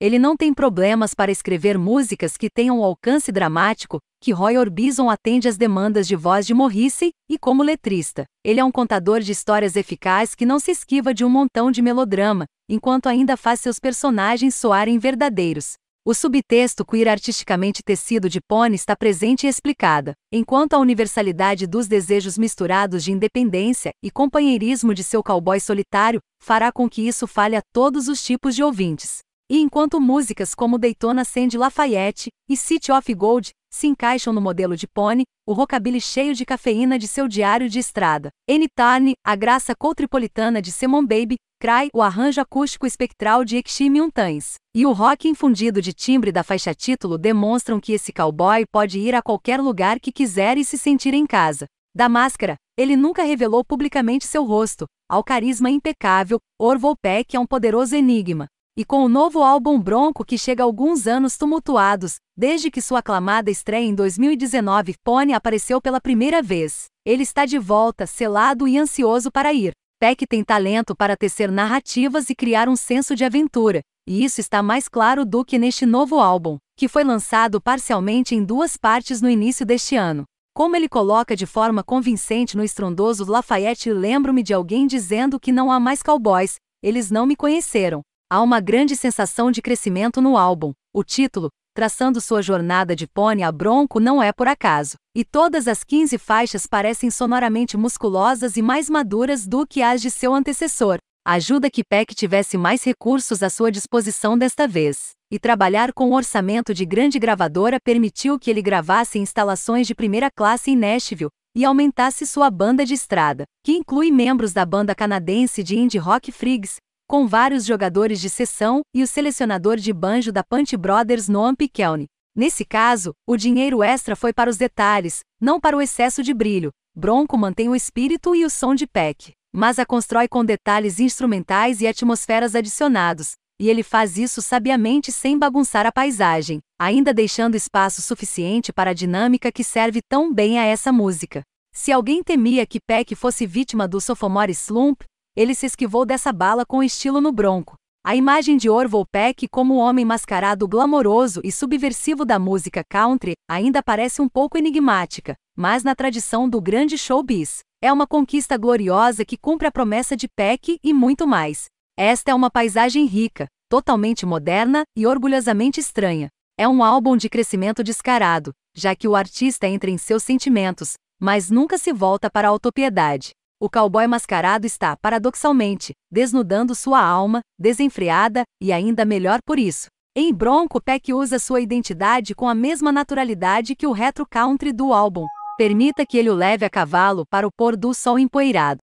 Ele não tem problemas para escrever músicas que tenham alcance dramático que Roy Orbison atende às demandas de voz de Morrissey, e como letrista, ele é um contador de histórias eficaz que não se esquiva de um montão de melodrama, enquanto ainda faz seus personagens soarem verdadeiros. O subtexto queer artisticamente tecido de Pony está presente e explicada, enquanto a universalidade dos desejos misturados de independência e companheirismo de seu cowboy solitário fará com que isso fale a todos os tipos de ouvintes. E enquanto músicas como Daytona Sandy Lafayette e City of Gold se encaixam no modelo de Pony, o rockabilly cheio de cafeína de seu diário de estrada, N. Tarn, a graça coutripolitana de Simon Baby, Cry, o arranjo acústico espectral de Extreme Mountains, e o rock infundido de timbre da faixa título demonstram que esse cowboy pode ir a qualquer lugar que quiser e se sentir em casa. Da máscara, ele nunca revelou publicamente seu rosto. Ao carisma impecável, Orville Peck é um poderoso enigma. E com o novo álbum Bronco que chega alguns anos tumultuados, desde que sua aclamada estreia em 2019, Pony apareceu pela primeira vez. Ele está de volta, selado e ansioso para ir. Peck tem talento para tecer narrativas e criar um senso de aventura, e isso está mais claro do que neste novo álbum, que foi lançado parcialmente em duas partes no início deste ano. Como ele coloca de forma convincente no estrondoso Lafayette Lembro-me de alguém dizendo que não há mais cowboys, eles não me conheceram. Há uma grande sensação de crescimento no álbum. O título, traçando sua jornada de pônei a bronco não é por acaso, e todas as 15 faixas parecem sonoramente musculosas e mais maduras do que as de seu antecessor. Ajuda que Peck tivesse mais recursos à sua disposição desta vez, e trabalhar com um orçamento de grande gravadora permitiu que ele gravasse instalações de primeira classe em Nashville e aumentasse sua banda de estrada, que inclui membros da banda canadense de indie rock Frigs, com vários jogadores de sessão e o selecionador de banjo da Punch Brothers Noam Pikelny. Nesse caso, o dinheiro extra foi para os detalhes, não para o excesso de brilho. Bronco mantém o espírito e o som de Peck, mas a constrói com detalhes instrumentais e atmosferas adicionados, e ele faz isso sabiamente sem bagunçar a paisagem, ainda deixando espaço suficiente para a dinâmica que serve tão bem a essa música. Se alguém temia que Peck fosse vítima do sophomore slump, ele se esquivou dessa bala com estilo no bronco. A imagem de Orville Peck como o homem mascarado glamouroso e subversivo da música country ainda parece um pouco enigmática, mas na tradição do grande showbiz, é uma conquista gloriosa que cumpre a promessa de Peck e muito mais. Esta é uma paisagem rica, totalmente moderna e orgulhosamente estranha. É um álbum de crescimento descarado, já que o artista entra em seus sentimentos, mas nunca se volta para a autopiedade. O cowboy mascarado está, paradoxalmente, desnudando sua alma, desenfreada, e ainda melhor por isso. Em Bronco, Peck usa sua identidade com a mesma naturalidade que o retro country do álbum. Permita que ele o leve a cavalo para o pôr do sol empoeirado.